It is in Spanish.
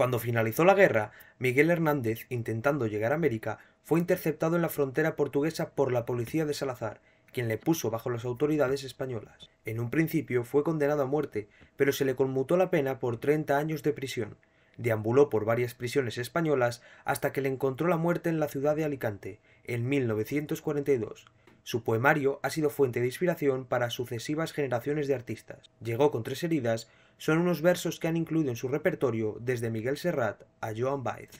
Cuando finalizó la guerra, Miguel Hernández, intentando llegar a América, fue interceptado en la frontera portuguesa por la policía de Salazar, quien le puso bajo las autoridades españolas. En un principio fue condenado a muerte, pero se le conmutó la pena por 30 años de prisión. Deambuló por varias prisiones españolas hasta que le encontró la muerte en la ciudad de Alicante, en 1942. Su poemario ha sido fuente de inspiración para sucesivas generaciones de artistas. Llegó con tres heridas, son unos versos que han incluido en su repertorio desde Miguel Serrat a Joan Baez.